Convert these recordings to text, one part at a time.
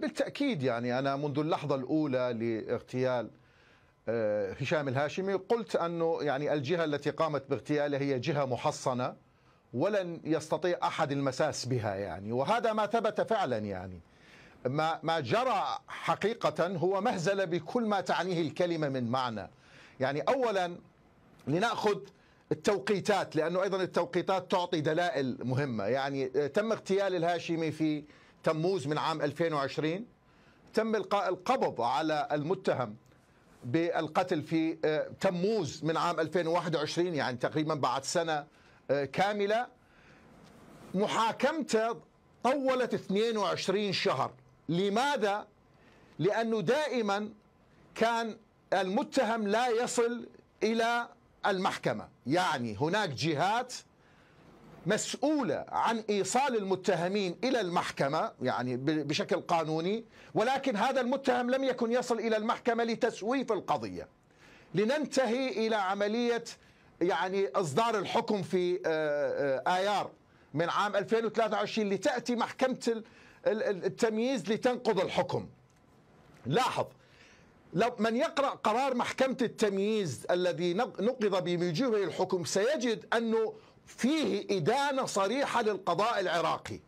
بالتأكيد يعني أنا منذ اللحظة الأولى لاغتيال آه، هشام الهاشمي قلت أنه يعني الجهة التي قامت باغتياله هي جهة محصنة ولن يستطيع أحد المساس بها يعني وهذا ما ثبت فعلا يعني ما ما جرى حقيقة هو مهزلة بكل ما تعنيه الكلمة من معنى يعني أولا لنأخذ التوقيتات لأنه أيضا التوقيتات تعطي دلائل مهمة يعني آه، تم اغتيال الهاشمي في تموز من عام 2020 تم القاء القبض على المتهم بالقتل في آه، تموز من عام 2021 يعني تقريبا بعد سنه آه، كامله محاكمته طولت 22 شهر لماذا؟ لأنه دائما كان المتهم لا يصل إلى المحكمة يعني هناك جهات مسؤولة عن إيصال المتهمين إلى المحكمة يعني بشكل قانوني ولكن هذا المتهم لم يكن يصل إلى المحكمة لتسويف القضية لننتهي إلى عملية يعني إصدار الحكم في آه، آه، آيار من عام 2023 لتأتي محكمة التمييز لتنقض الحكم لاحظ لو من يقرأ قرار محكمة التمييز الذي نقض بموجبه الحكم سيجد أنه فيه إدانة صريحة للقضاء العراقي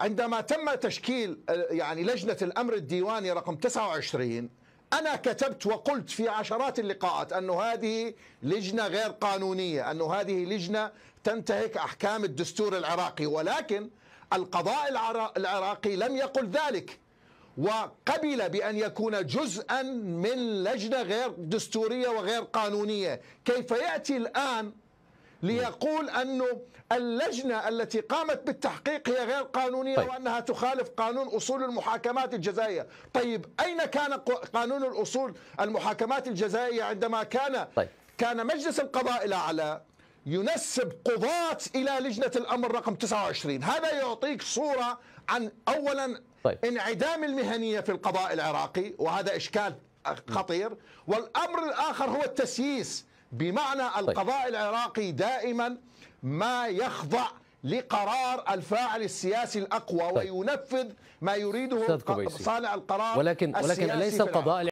عندما تم تشكيل يعني لجنة الأمر الديواني رقم 29 أنا كتبت وقلت في عشرات اللقاءات أن هذه لجنة غير قانونية أن هذه لجنة تنتهك أحكام الدستور العراقي ولكن القضاء العراقي لم يقل ذلك وقبل بأن يكون جزءا من لجنة غير دستورية وغير قانونية كيف يأتي الآن ليقول أنه اللجنة التي قامت بالتحقيق هي غير قانونية طيب. وأنها تخالف قانون أصول المحاكمات الجزائية طيب أين كان قانون الأصول المحاكمات الجزائية عندما كان طيب. كان مجلس القضاء الأعلى ينسب قضاة إلى لجنة الأمر رقم 29 هذا يعطيك صورة عن أولا طيب. انعدام المهنية في القضاء العراقي وهذا إشكال خطير والأمر الآخر هو التسييس بمعنى طيب. القضاء العراقي دائما ما يخضع لقرار الفاعل السياسي الاقوى طيب. وينفذ ما يريده صانع القرار ولكن ولكن اليس القضاء